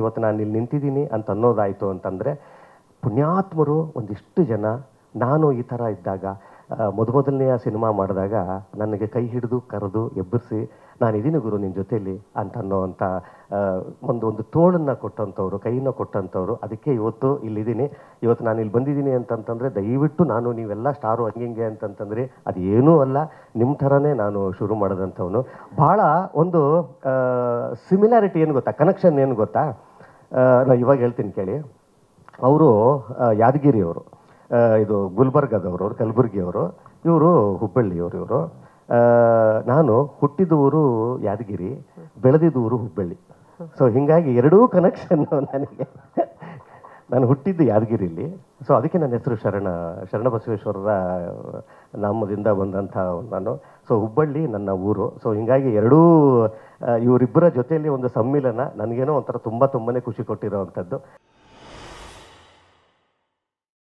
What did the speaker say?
ಇವತ್ತು ನಾನು ಇಲ್ಲಿ ನಿಂತಿದ್ದೀನಿ ಅಂತ ಅನ್ನೋದಾಯಿತು ಅಂತಂದರೆ ಪುಣ್ಯಾತ್ಮರು ಒಂದಿಷ್ಟು ಜನ ನಾನು ಈ ಥರ ಇದ್ದಾಗ ಮೊದ ಸಿನಿಮಾ ಮಾಡಿದಾಗ ನನಗೆ ಕೈ ಹಿಡಿದು ಕರೆದು ಎಬ್ಬರಿಸಿ ನಾನಿದ್ದೀನಿ ಗುರು ನಿನ್ನ ಜೊತೆಯಲ್ಲಿ ಅಂತ ಅನ್ನೋವಂಥ ಒಂದು ಒಂದು ತೋಳನ್ನು ಕೊಟ್ಟಂಥವ್ರು ಕೈನ ಕೊಟ್ಟಂಥವ್ರು ಅದಕ್ಕೆ ಇವತ್ತು ಇಲ್ಲಿದ್ದೀನಿ ಇವತ್ತು ನಾನು ಇಲ್ಲಿ ಬಂದಿದ್ದೀನಿ ಅಂತಂತಂದರೆ ದಯವಿಟ್ಟು ನಾನು ನೀವೆಲ್ಲ ಸ್ಟಾರು ಹಿಂಗೆ ಅಂತಂತಂದರೆ ಅದು ಏನೂ ಅಲ್ಲ ನಿಮ್ಮ ಥರನೇ ನಾನು ಶುರು ಮಾಡಿದಂಥವನು ಭಾಳ ಒಂದು ಸಿಮಿಲಾರಿಟಿ ಏನು ಗೊತ್ತಾ ಕನೆಕ್ಷನ್ ಏನು ಗೊತ್ತಾ ನಾನು ಇವಾಗ ಹೇಳ್ತೀನಿ ಕೇಳಿ ಅವರು ಯಾದಗಿರಿ ಅವರು ಇದು ಗುಲ್ಬರ್ಗದವರು ಕಲಬುರ್ಗಿಯವರು ಇವರು ಹುಬ್ಬಳ್ಳಿಯವರು ಇವರು ನಾನು ಹುಟ್ಟಿದ ಊರು ಯಾದಗಿರಿ ಬೆಳೆದಿದ್ದ ಊರು ಹುಬ್ಬಳ್ಳಿ ಸೊ ಹೀಗಾಗಿ ಎರಡೂ ಕನೆಕ್ಷನ್ ನನಗೆ ನಾನು ಹುಟ್ಟಿದ್ದು ಯಾದಗಿರಿಲಿ ಸೊ ಅದಕ್ಕೆ ನನ್ನ ಹೆಸರು ಶರಣ ಶರಣಬಸವೇಶ್ವರರ ನಾಮದಿಂದ ಬಂದಂಥ ನಾನು ಸೊ ಹುಬ್ಬಳ್ಳಿ ನನ್ನ ಊರು ಸೊ ಹೀಗಾಗಿ ಎರಡೂ ಇವರಿಬ್ಬರ ಜೊತೆಯಲ್ಲಿ ಒಂದು ಸಮ್ಮಿಲನ ನನಗೇನೋ ಒಂಥರ ತುಂಬ ತುಂಬನೇ ಖುಷಿ ಕೊಟ್ಟಿರೋವಂಥದ್ದು